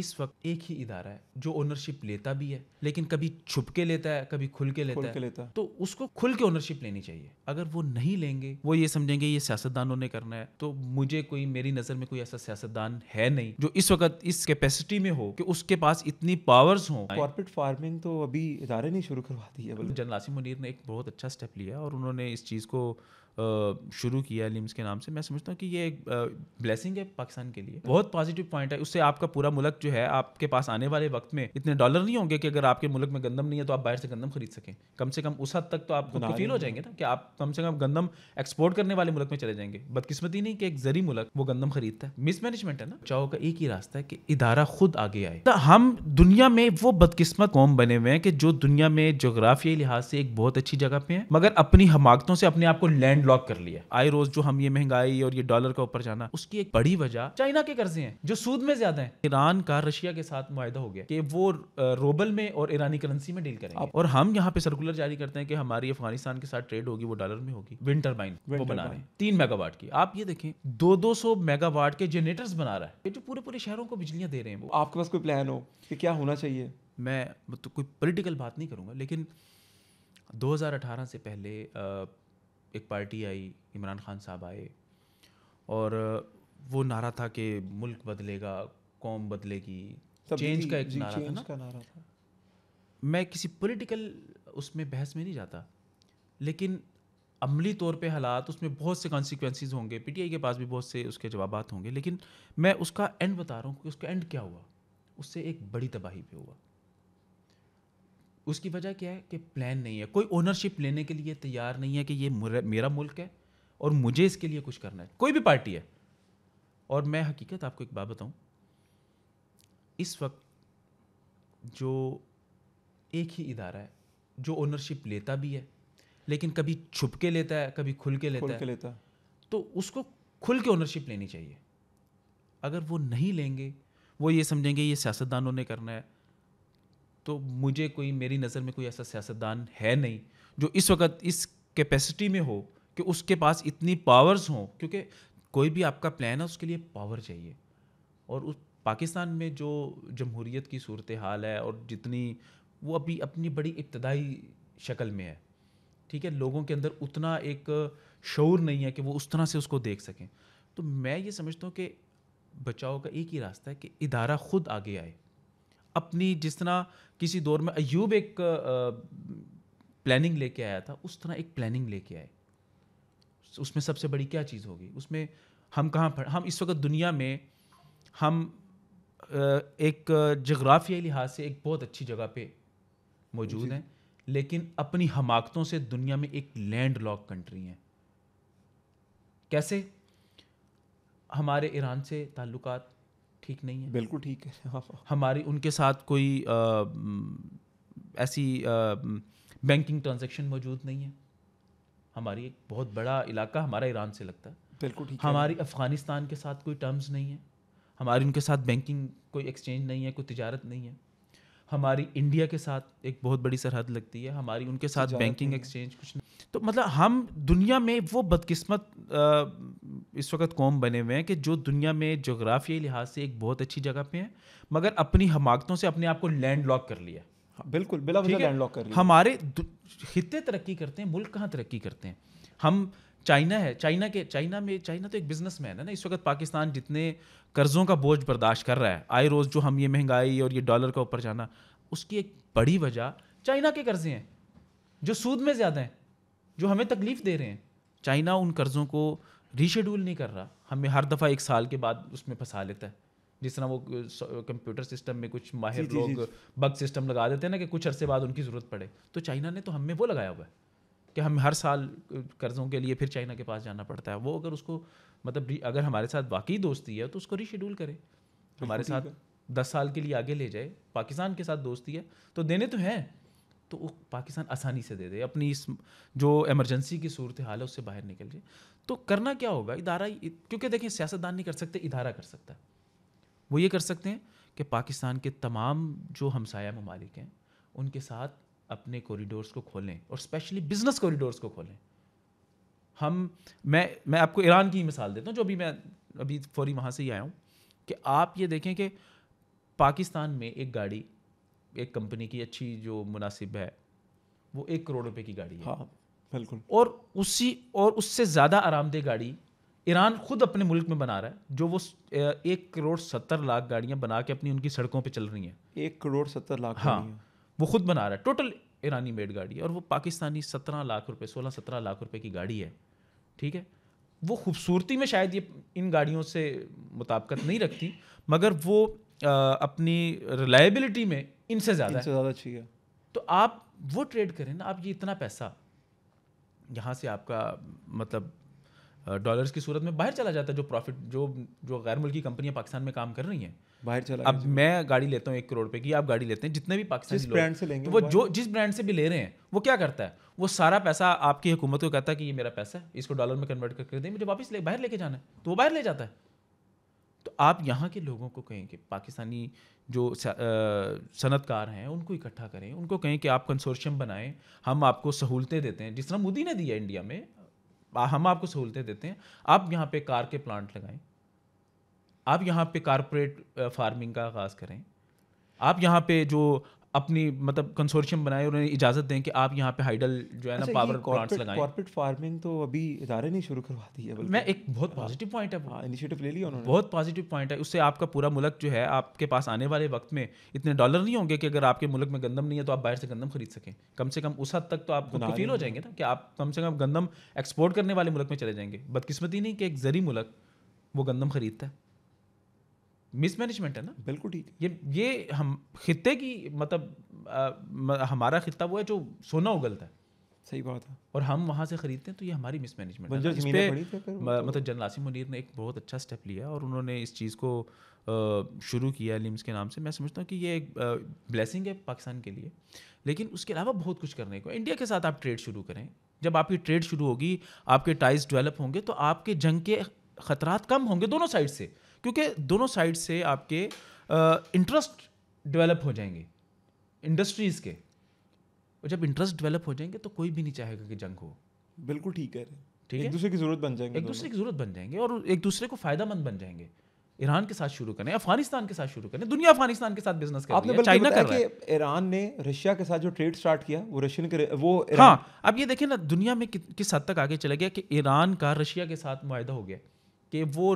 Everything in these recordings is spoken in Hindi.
इस वक्त एक ही इदारा है जो ओनरशिप लेता भी है लेकिन कभी छुप के लेता है कभी खुल के लेता खुल है के लेता है तो उसको खुल के ओनरशिप लेनी चाहिए अगर वो नहीं लेंगे वो ये समझेंगे ये सियासतदानों ने करना है तो मुझे कोई मेरी नज़र में कोई ऐसा सियासतदान है नहीं जो इस वक्त इस कैपेसिटी में हो कि उसके पास इतनी पावर्स हो कॉर्पोरेट फार्मिंग तो अभी इदारे नहीं शुरू करवा दी है जनरल आसिम मुनीर ने एक बहुत अच्छा स्टेप लिया और उन्होंने इस चीज़ को शुरू किया लिम्स के नाम से मैं समझता हूँ कि ये एक ब्लेसिंग है पाकिस्तान के लिए बहुत पॉजिटिव पॉइंट है उससे आपका पूरा मुल्क जो है आपके पास आने वाले वक्त में इतने डॉलर नहीं होंगे कि अगर आपके मुल्क में गंदम नहीं है तो आप बाहर से गंदम खरीद सकें कम से कम उस हद तक तो आप खुद को फील हो जाएंगे ना कि आप कम से कम गंदम एक्सपोर्ट करने वाले मुल्क में चले जाएंगे बदकिस्मती नहीं कि एक जरी मुल्क वो गंदम खरीदता है मिसमैनेजमेंट है ना चाहो का एक ही रास्ता है कि इदारा खुद आगे आए तो हम दुनिया में वो बदकिस्मत कौम बने हुए हैं कि जो दुनिया में जोग्राफिया लिहाज से एक बहुत अच्छी जगह पे है मगर अपनी हमाकतों से अपने आप को लैंड ब्लॉक कर लिया आए रोज जो हम ये महंगाई और ये डॉलर का ऊपर जाना उसकी एक बड़ी वजह चाइना के कर्जे हैं जो सूद में ज्यादा है ईरान का रशिया के साथ मुआदा हो गया कि वो रोबल में और ईरानी करेंसी में डील करेंगे और हम यहाँ पे सर्कुलर जारी करते हैं कि हमारी अफगानिस्तान के साथ ट्रेड होगी वो डॉलर में होगी विंटर टर्बाइन वो बना रहे हैं तीन मेगावाट की आप ये देखें दो दो सौ मेगावाट के जनरेटर्स बना रहा है जो पूरे पूरे शहरों को बिजलियां दे रहे हैं वो आपके पास कोई प्लान हो कि क्या होना चाहिए मैं तो कोई पॉलिटिकल बात नहीं करूंगा लेकिन 2018 से पहले एक पार्टी आई इमरान खान साहब आए और वो नारा था कि मुल्क बदलेगा कौम बदलेगी चेंज का एक नारा था ना का नारा था मैं किसी पॉलिटिकल उसमें बहस में नहीं जाता लेकिन अमली तौर पे हालात उसमें बहुत से कॉन्सिक्वेंसेज होंगे पीटीआई के पास भी बहुत से उसके जवाब होंगे लेकिन मैं उसका एंड बता रहा हूँ कि उसका एंड क्या हुआ उससे एक बड़ी तबाही पे हुआ उसकी वजह क्या है कि प्लान नहीं है कोई ओनरशिप लेने के लिए तैयार नहीं है कि ये मेरा मुल्क है और मुझे इसके लिए कुछ करना है कोई भी पार्टी है और मैं हकीकत आपको एक बात बताऊं इस वक्त जो एक ही इदारा है जो ओनरशिप लेता भी है लेकिन कभी छुप के लेता है कभी खुल के लेता खुल है लेता तो उसको खुल के ओनरशिप लेनी चाहिए अगर वो नहीं लेंगे वो ये समझेंगे ये सियासतदानों ने करना है तो मुझे कोई मेरी नज़र में कोई ऐसा सियासतदान है नहीं जो इस वक्त इस कैपेसिटी में हो कि उसके पास इतनी पावर्स हों क्योंकि कोई भी आपका प्लान है उसके लिए पावर चाहिए और उस पाकिस्तान में जो जमहूरीत की सूरत हाल है और जितनी वो अभी अपनी बड़ी इब्तदाई शक्ल में है ठीक है लोगों के अंदर उतना एक शौर नहीं है कि वो उस तरह से उसको देख सकें तो मैं ये समझता हूँ कि बचाव का एक ही रास्ता है कि इदारा खुद आगे आए अपनी जिस तरह किसी दौर में अयूब एक प्लानिंग लेके आया था उस तरह एक प्लानिंग लेके आए उसमें सबसे बड़ी क्या चीज़ होगी उसमें हम कहाँ हम इस वक्त दुनिया में हम एक जग्राफिया लिहाज से एक बहुत अच्छी जगह पे मौजूद हैं लेकिन अपनी हमाकतों से दुनिया में एक लैंड लॉक कंट्री हैं कैसे हमारे ईरान से ताल्लुकात ठीक नहीं है बिल्कुल ठीक है हाँ। हमारी उनके साथ कोई आ, ऐसी बैंकिंग ट्रांजेक्शन मौजूद नहीं है हमारी एक बहुत बड़ा इलाका हमारा ईरान से लगता है बिल्कुल ठीक हमारी अफ़गानिस्तान के साथ कोई टर्म्स नहीं है हमारी उनके साथ बैंकिंग कोई एक्सचेंज नहीं है कोई तजारत नहीं है हमारी इंडिया के साथ एक बहुत बड़ी सरहद लगती है हमारी उनके साथ बैंकिंग तो एक्सचेंज कुछ नहीं तो मतलब हम दुनिया में वो बदकिस्मत इस वक्त कौम बने हुए हैं कि जो दुनिया में जोग्राफियाई लिहाज से एक बहुत अच्छी जगह पे है मगर अपनी हमाकतों से अपने आप को लैंड लॉक कर लिया हाँ, बिल्कुल बिला लैंड लॉक कर लिया हमारे खत्ते तरक्की करते हैं मुल्क कहाँ तरक्की करते हैं हम चाइना है चाइना के चाइना में चाइना तो एक बिजनेसमैन है ना इस वक्त पाकिस्तान जितने कर्ज़ों का बोझ बर्दाश्त कर रहा है आए रोज़ जो हम ये महंगाई और ये डॉलर का ऊपर जाना उसकी एक बड़ी वजह चाइना के कर्ज़े हैं जो सूद में ज़्यादा हैं जो हमें तकलीफ़ दे रहे हैं चाइना उन कर्ज़ों को रीशेड्यूल नहीं कर रहा हमें हर दफ़ा एक साल के बाद उसमें फंसा लेता है जिस तरह वो कंप्यूटर सिस्टम में कुछ माहिर लोग बग सिस्टम लगा देते हैं ना कि कुछ अरसे बाद उनकी ज़रूरत पड़े तो चाइना ने तो हमें वो लगाया हुआ है कि हम हर साल कर्ज़ों के लिए फिर चाइना के पास जाना पड़ता है वो अगर उसको मतलब अगर हमारे साथ वाकई दोस्ती है तो उसको रीशेड्यूल करें हमारे साथ दस साल के लिए आगे ले जाए पाकिस्तान के साथ दोस्ती है तो देने तो हैं तो वो पाकिस्तान आसानी से दे दे अपनी इस जो एमरजेंसी की सूरत हाल है उससे बाहर निकल जाए तो करना क्या होगा इदारा क्योंकि देखें सियासतदान नहीं कर सकते इदारा कर सकता है वो ये कर सकते हैं कि पाकिस्तान के तमाम जो हमसाया ममालिक हैं उनके साथ अपने कॉरिडोर्स को खोलें और स्पेशली बिजनेस कॉरिडोर्स को खोलें हम मैं मैं आपको ईरान की मिसाल देता हूँ जो अभी मैं अभी फौरी वहाँ से ही आया हूँ कि आप ये देखें कि पाकिस्तान में एक गाड़ी एक कंपनी की अच्छी जो मुनासिब है वो एक करोड़ रुपए की गाड़ी है हाँ बिल्कुल और उसी और उससे ज़्यादा आरामदेह गाड़ी ईरान खुद अपने मुल्क में बना रहा है जो वो एक करोड़ सत्तर लाख गाड़ियाँ बना के अपनी उनकी सड़कों पर चल रही हैं एक करोड़ सत्तर लाख हाँ वो खुद बना रहा है टोटल ईरानी मेड गाड़ी है और वो पाकिस्तानी सत्रह लाख रुपये सोलह सत्रह लाख रुपये की गाड़ी है ठीक है वो खूबसूरती में शायद ये इन गाड़ियों से मुताबकत नहीं रखती मगर वो आ, अपनी रिलायबिलिटी में इनसे ज़्यादा इनसे ज़्यादा अच्छी है तो आप वो ट्रेड करें ना आप ये इतना पैसा यहाँ से आपका मतलब डॉलर्स की सूरत में बाहर चला जाता है जो प्रॉफिट जो जो गैर मुल्की कंपनियाँ पाकिस्तान में काम कर रही हैं बाहर चला अब मैं गाड़ी लेता हूँ एक करोड़ रुपए की आप गाड़ी लेते हैं जितने भी पाकिस्तानी लोग ब्रांड से लेंगे तो वो जो जिस ब्रांड से भी ले रहे हैं वो क्या करता है वो सारा पैसा आपकी हुकूमत को कहता है कि ये मेरा पैसा है इसको डॉलर में कन्वर्ट करके दें मुझे वापस ले बाहर लेके जाना है तो वो बाहर ले जाता है तो आप यहाँ के लोगों को कहें कि पाकिस्तानी जो सनतकार हैं उनको इकट्ठा करें उनको कहें कि आप कंसोर्शियम बनाएं हम आपको सहूलतें देते हैं जिस तरह मोदी ने दिया इंडिया में हम आपको सहूलतें देते हैं आप यहाँ पे कार के प्लांट लगाएं आप यहाँ पे कारपोरेट फार्मिंग का आगाज़ करें आप यहाँ पे जो अपनी मतलब कंसोर्शियम बनाए उन्हें इजाज़त दें कि आप यहाँ पे हाइडल जो है ना पावर अच्छा, प्लांट्स लगाएं कॉर्पोरेट फार्मिंग तो अभी इदारे नहीं शुरू करवा दी है मैं एक बहुत पॉजिटिव हाँ। पॉइंट है इनिशिएटिव हाँ, ले लिया उन्होंने बहुत पॉजिटिव पॉइंट है उससे आपका पूरा मुल्क जो है आपके पास आने वाले वक्त में इतने डॉलर नहीं होंगे कि अगर आपके मुल्क में गंदम नहीं है तो आप बाहर से गंदम खरीद सकें कम से कम उस हद तक तो आप खुद को फील हो जाएंगे ना कि आप कम से कम गंदम एक्सपोर्ट करने वाले मुल्क में चले जाएंगे बदकिस्मती नहीं कि एक जरी मुल्क वो गंदम खरीदता है मिसमैनेजमेंट है ना बिल्कुल ठीक ये ये हम खत्े की मतलब आ, हमारा खत्ता वो है जो सोना उगलता है सही बात है और हम वहाँ से खरीदते हैं तो ये हमारी मिसमैनेजमेंट मतलब, मतलब जनरल आसिम मुनीर ने एक बहुत अच्छा स्टेप लिया और उन्होंने इस चीज़ को शुरू किया लिम्स के नाम से मैं समझता हूँ कि ये एक ब्लेसिंग है पाकिस्तान के लिए लेकिन उसके अलावा बहुत कुछ करने को इंडिया के साथ आप ट्रेड शुरू करें जब आपकी ट्रेड शुरू होगी आपके टाइज डेवलप होंगे तो आपके जंग के खतरात कम होंगे दोनों साइड से क्योंकि दोनों साइड से आपके इंटरेस्ट डेवलप हो जाएंगे इंडस्ट्रीज़ के और जब इंटरेस्ट डेवलप हो जाएंगे तो कोई भी नहीं चाहेगा कि जंग हो बिल्कुल ठीक है ठीक है एक दूसरे की जरूरत बन जाएंगे एक दूसरे की जरूरत बन जाएंगे और एक दूसरे को फायदा मंद बन जाएंगे ईरान के साथ शुरू करें अफगानिस्तान के साथ शुरू करें दुनिया अफगानिस्तान के साथ बिजनेस कर आपने चाइना कर रहा है ईरान ने रशिया के साथ जो ट्रेड स्टार्ट किया वो रशियन के वो हाँ अब ये देखें ना दुनिया में कि, किस हद तक आगे चला गया कि ईरान का रशिया के साथ मुआदा हो गया कि वो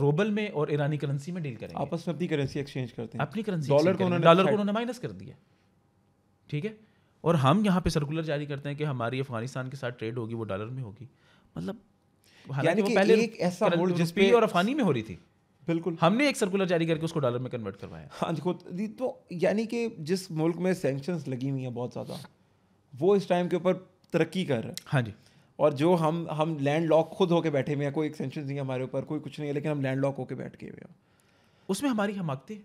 रोबल में और ईरानी करेंसी में डील करेंगे आपस में अपनी करेंसी एक्सचेंज करते हैं अपनी करेंसी डॉलर को उन्होंने डॉलर को उन्होंने माइनस कर दिया ठीक है और हम यहाँ पे सर्कुलर जारी करते हैं कि हमारी अफगानिस्तान के साथ ट्रेड होगी वो डॉलर में होगी मतलब यानी कि पहले एक ऐसा होल्ड जिस पे और अफानी में हो रही थी बिल्कुल हमने एक सर्कुलर जारी करके उसको डॉलर में कन्वर्ट करवाया हाँ देखो तो यानी कि जिस मुल्क में सेंक्शन लगी हुई हैं बहुत ज़्यादा वो इस टाइम के ऊपर तरक्की कर रहा है हाँ जी और जो हम हम लैंड लॉक खुद होके बैठे हुए हैं कोई एक्सटेंशन नहीं हमारे ऊपर कोई कुछ नहीं है लेकिन हम लैंड लॉक होके बैठ के हुए हैं उसमें हमारी हम आगते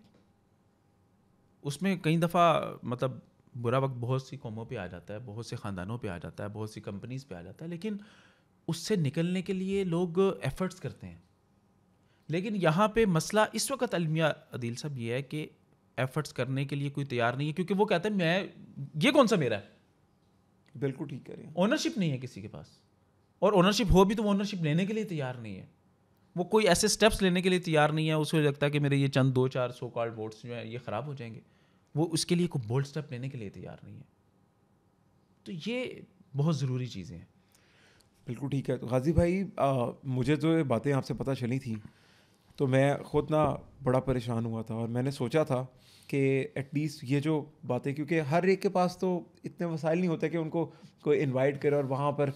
उसमें कई दफ़ा मतलब बुरा वक्त बहुत सी कौमों पे आ जाता है बहुत से ख़ानदानों पे आ जाता है बहुत सी कंपनीज पे आ जाता है लेकिन उससे निकलने के लिए लोग एफ़र्ट्स करते हैं लेकिन यहाँ पे मसला इस वक्त अलमिया अदील साहब ये है कि एफ़र्ट्स करने के लिए कोई तैयार नहीं है क्योंकि वो कहते हैं मैं ये कौन सा मेरा है बिल्कुल ठीक कह रहे हैं ओनरशिप नहीं है किसी के पास और ओनरशिप हो भी तो ओनरशिप लेने के लिए तैयार नहीं है वो कोई ऐसे स्टेप्स लेने के लिए तैयार नहीं है उसको लगता है कि मेरे ये चंद दो चार सो कॉल्ड वोट्स जो हैं ये ख़राब हो जाएंगे वो उसके लिए कोई बोल्ड स्टेप लेने के लिए तैयार नहीं है तो ये बहुत ज़रूरी चीज़ें हैं बिल्कुल ठीक है तो गाजी भाई आ, मुझे जो तो बातें आपसे पता चली थी तो मैं ख़ुद ना बड़ा परेशान हुआ था और मैंने सोचा था कि एटलीस्ट ये जो बातें क्योंकि हर एक के पास तो इतने वसाइल नहीं होते कि उनको कोई इन्वाइट करे और वहाँ पर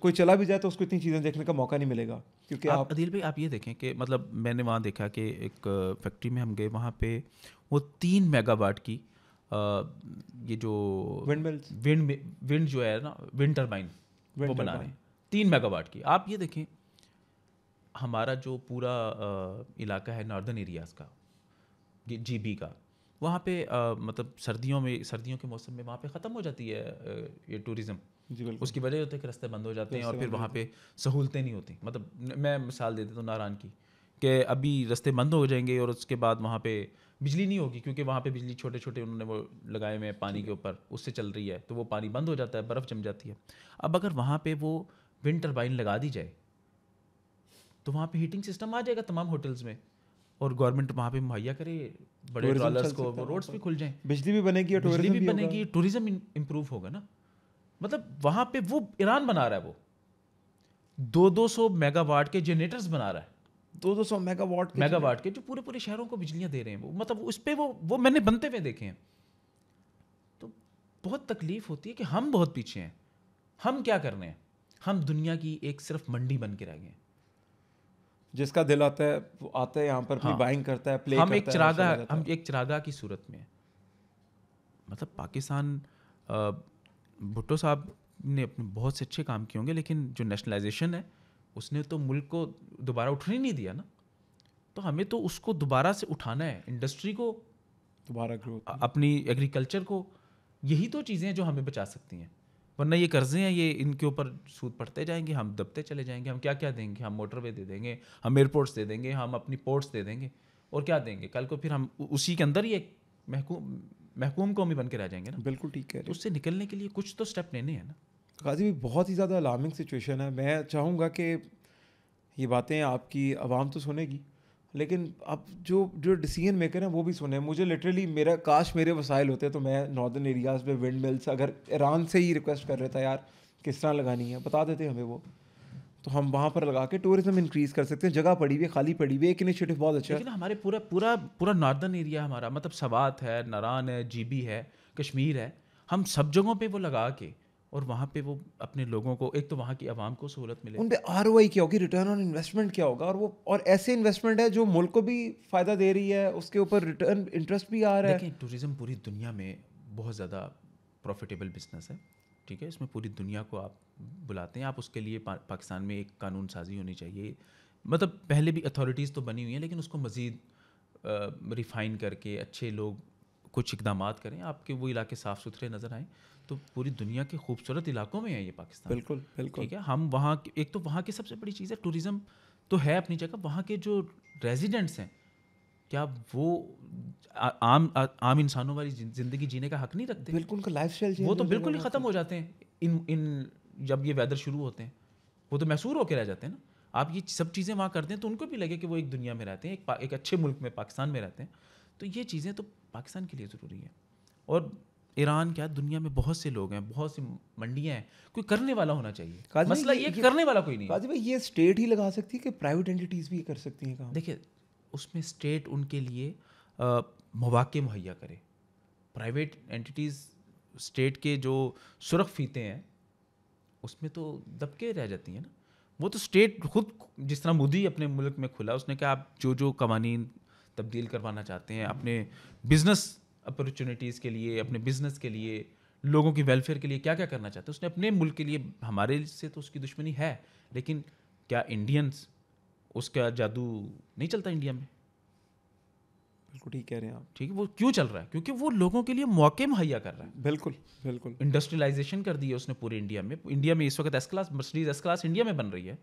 कोई चला भी जाए तो उसको इतनी चीज़ें देखने का मौका नहीं मिलेगा क्योंकि आप, आप अदिल भाई आप ये देखें कि मतलब मैंने वहाँ देखा कि एक फैक्ट्री में हम गए वहाँ पे वो तीन मेगावाट की आ, ये जो विंड विंड विंड जो है ना विंड टर्बाइन वो बना रहे हैं तीन मेगावाट की आप ये देखें हमारा जो पूरा इलाका है नॉर्दर्न एरियाज़ का जीबी का वहाँ पे आ, मतलब सर्दियों में सर्दियों के मौसम में वहाँ पे ख़त्म हो जाती है ये टूरिज़्म उसकी वजह होती है कि रास्ते बंद हो जाते हैं और फिर वहाँ पे सहूलतें नहीं होती मतलब मैं मिसाल दे देता हूँ नारायण की कि अभी रास्ते बंद हो जाएंगे और उसके बाद वहाँ पे बिजली नहीं होगी क्योंकि वहाँ पे बिजली छोटे छोटे उन्होंने वो लगाए हुए हैं पानी के ऊपर उससे चल रही है तो वो पानी बंद हो जाता है बर्फ़ जम जाती है अब अगर वहाँ पर वो विंड टर्बाइन लगा दी जाए तो वहाँ पे हीटिंग सिस्टम आ जाएगा तमाम होटल्स में और गवर्नमेंट वहाँ पे मुहैया करे बड़े डॉलर्स को रोड्स भी खुल जाएं बिजली भी बनेगी और टूरिज्म भी, भी बनेगी टूरिज्म इम्प्रूव होगा ना मतलब वहाँ पे वो ईरान बना रहा है वो दो दो सौ मेगावाट के जनरेटर्स बना रहा है दो दो सौ मेगावाट मेगावाट के जो पूरे पूरे शहरों को बिजलियाँ दे रहे हैं वो मतलब उस पर वो वो मैंने बनते हुए देखे हैं तो बहुत तकलीफ होती है कि हम बहुत पीछे हैं हम क्या कर रहे हैं हम दुनिया की एक सिर्फ मंडी बन के रह गए हैं जिसका दिल आता है वो आता है यहाँ पर हाँ। बाइंग करता है प्ले हम करता एक चरागा हम एक चरागा की सूरत में मतलब पाकिस्तान भुट्टो साहब ने अपने बहुत से अच्छे काम किए होंगे लेकिन जो नेशनलाइजेशन है उसने तो मुल्क को दोबारा उठने नहीं दिया ना तो हमें तो उसको दोबारा से उठाना है इंडस्ट्री को दोबारा अपनी एग्रीकल्चर को यही तो चीज़ें हैं जो हमें बचा सकती हैं वरना ये कर्जे हैं ये इनके ऊपर सूद पड़ते जाएंगे हम दबते चले जाएंगे हम क्या क्या देंगे हम मोटरवे दे देंगे हम एयरपोर्ट्स दे देंगे हम अपनी पोर्ट्स दे देंगे और क्या देंगे कल को फिर हम उसी के अंदर ये महकूम महकूम कौमी बन के रह जाएंगे ना बिल्कुल ठीक है तो उससे निकलने के लिए कुछ तो स्टेप लेने हैं ना गाजी भी बहुत ही ज़्यादा अलार्मिंग सिचुएशन है मैं चाहूँगा कि ये बातें आपकी आवाम तो सुनेगी लेकिन अब जो जो डिसीजन मेकर हैं वो भी सुने मुझे लिटरली मेरा काश मेरे वसाइल होते तो मैं नॉर्दर्न एरियाज़ में विंड मिल्स अगर ईरान से ही रिक्वेस्ट कर रहे था यार किस तरह लगानी है बता देते हमें वो तो हम वहाँ पर लगा के टूरिज्म इंक्रीज कर सकते हैं जगह पड़ी हुई है खाली पड़ी हुई है एक इनिशिएटिव बहुत अच्छा लेकिन हमारे पूरा पूरा पूरा नॉर्दर्न एरिया हमारा मतलब सवात है नारान है जी है कश्मीर है हम सब जगहों पर वो लगा के और वहाँ पे वो अपने लोगों को एक तो वहाँ की आवाम को सहूलत मिले उन पर आर ओ आई क्या होगी रिटर्न ऑन इन्वेस्टमेंट क्या होगा और वो और ऐसे इन्वेस्टमेंट है जो मुल्क को भी फ़ायदा दे रही है उसके ऊपर रिटर्न इंटरेस्ट भी आ रहा है टूरिज़्म पूरी दुनिया में बहुत ज़्यादा प्रॉफिटेबल बिजनेस है ठीक है इसमें पूरी दुनिया को आप बुलाते हैं आप उसके लिए पा, पाकिस्तान में एक कानून साजी होनी चाहिए मतलब पहले भी अथॉरिटीज़ तो बनी हुई हैं लेकिन उसको मज़ीद रिफ़ाइन करके अच्छे लोग कुछ इकदाम करें आपके वो इलाके साफ़ सुथरे नज़र आएँ तो पूरी दुनिया के खूबसूरत इलाकों में है ये पाकिस्तान बिल्कुल बिल्कुल ठीक है हम वहाँ एक तो वहाँ की सबसे बड़ी चीज़ है टूरिज़्म तो है अपनी जगह वहाँ के जो रेजिडेंट्स हैं क्या वो आम आम इंसानों वाली ज़िंदगी जीने का हक नहीं रखते बिल्कुल लाइफ स्टाइल वो तो बिल्कुल ही ख़त्म हो जाते हैं इन इन जब ये वेदर शुरू होते हैं वो तो मैसूर होकर रह जाते हैं ना आप ये सब चीज़ें वहाँ करते हैं तो उनको भी लगे कि वो एक दुनिया में रहते हैं एक, एक अच्छे मुल्क में पाकिस्तान में रहते हैं तो ये चीज़ें तो पाकिस्तान के लिए ज़रूरी है और ईरान क्या दुनिया में बहुत से लोग हैं बहुत सी मंडियाँ हैं कोई करने वाला होना चाहिए मसला ये, ये करने वाला कोई नहीं काजी भाई ये स्टेट ही लगा सकती है कि प्राइवेट एंटिटीज़ भी कर सकती हैं काम देखिए उसमें स्टेट उनके लिए मौाक़े मुहैया करे प्राइवेट एंटिटीज़ स्टेट के जो सुरख फीते हैं उसमें तो दबके रह जाती हैं ना वो तो स्टेट खुद जिस तरह मोदी अपने मुल्क में खुला उसने कहा आप जो जो कवानीन तब्दील करवाना चाहते हैं अपने बिजनेस अपॉर्चुनिटीज़ के लिए अपने बिजनेस के लिए लोगों की वेलफेयर के लिए क्या क्या करना चाहते हैं उसने अपने मुल्क के लिए हमारे से तो उसकी दुश्मनी है लेकिन क्या इंडियंस उसका जादू नहीं चलता इंडिया में बिल्कुल ठीक कह रहे हैं आप ठीक है वो क्यों चल रहा है क्योंकि वो लोगों के लिए मौके मुहैया कर रहा है बिल्कुल बिल्कुल इंडस्ट्रियलाइजेशन कर दी है उसने पूरे इंडिया में इंडिया में इस वक्त S class Mercedes S class India में बन रही है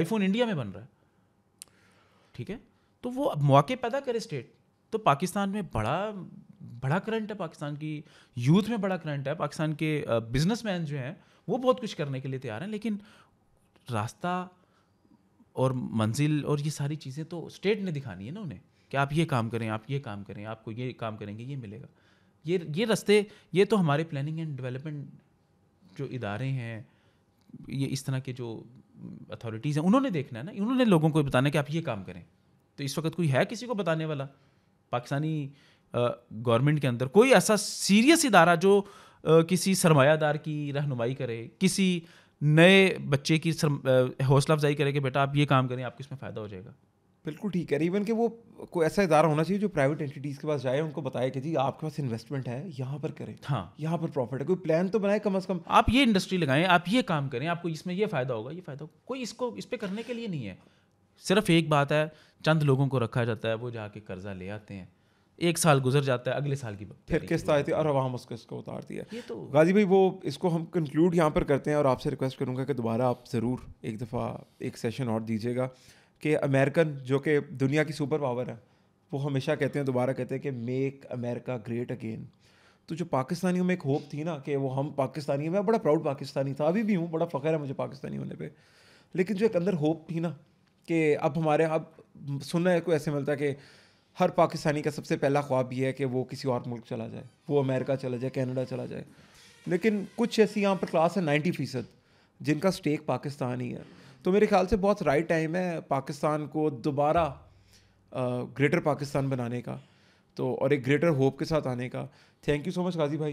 आईफोन इंडिया में बन रहा है ठीक है तो वो अब मौके पैदा करे स्टेट तो पाकिस्तान में बड़ा बड़ा करंट है पाकिस्तान की यूथ में बड़ा करंट है पाकिस्तान के बिजनेसमैन जो हैं वो बहुत कुछ करने के लिए तैयार हैं लेकिन रास्ता और मंजिल और ये सारी चीज़ें तो स्टेट ने दिखानी है ना उन्हें कि आप ये काम करें आप ये काम करें आपको ये काम करेंगे ये मिलेगा ये ये रास्ते ये तो हमारे प्लानिंग एंड डेवलपमेंट जो इदारे हैं ये इस तरह के जो अथॉरिटीज़ हैं उन्होंने देखना है ना उन्होंने लोगों को बताना कि आप ये काम करें तो इस वक्त कोई है किसी को बताने वाला पाकिस्तानी गवर्नमेंट के अंदर कोई ऐसा सीरियस इदारा जो किसी सरमायादार की रहनुमाई करे किसी नए बच्चे की हौसला अफजाई करे कि बेटा आप ये काम करें आपको इसमें फ़ायदा हो जाएगा बिल्कुल ठीक है इवन कि वो कोई ऐसा इदारा होना चाहिए जो प्राइवेट एंटिटीज़ के पास जाए उनको बताए कि जी आपके पास इन्वेस्टमेंट है यहाँ पर करें हाँ यहाँ पर प्रॉफिट है कोई प्लान तो बनाए कम अज़ कम आप ये इंडस्ट्री लगाएं आप ये काम करें आपको इसमें ये फ़ायदा होगा ये फ़ायदा होगा कोई इसको इस पर करने के लिए नहीं है सिर्फ एक बात है चंद लोगों को रखा जाता है वो जाके कर्जा ले आते हैं एक साल गुजर जाता है अगले साल की फिर किस्त आई थी और आवाम उसको इसको उतार दिया ये तो गाजी भाई वो इसको हम कंक्लूड यहाँ पर करते हैं और आपसे रिक्वेस्ट करूँगा कि दोबारा आप ज़रूर एक दफ़ा एक सेशन और दीजिएगा कि अमेरिकन जो कि दुनिया की सुपर पावर है वो हमेशा कहते हैं दोबारा कहते हैं कि मेक अमेरिका ग्रेट अगेन तो जो पाकिस्तानियों में एक होप थी ना कि वो हम पाकिस्तानी मैं बड़ा प्राउड पाकिस्तानी था अभी भी हूँ बड़ा फ़ख्र है मुझे पाकिस्तानी होने पर लेकिन जो एक अंदर होप थी ना कि अब हमारे अब सुनने को ऐसे मिलता है कि हर पाकिस्तानी का सबसे पहला ख्वाब ये है कि वो किसी और मुल्क चला जाए वो अमेरिका चला जाए कनाडा चला जाए लेकिन कुछ ऐसी यहाँ पर क्लास है नाइन्टी फ़ीसद जिनका स्टेक पाकिस्तान ही है तो मेरे ख्याल से बहुत राइट टाइम है पाकिस्तान को दोबारा ग्रेटर पाकिस्तान बनाने का तो और एक ग्रेटर होप के साथ आने का thank you so much Ghazi भाई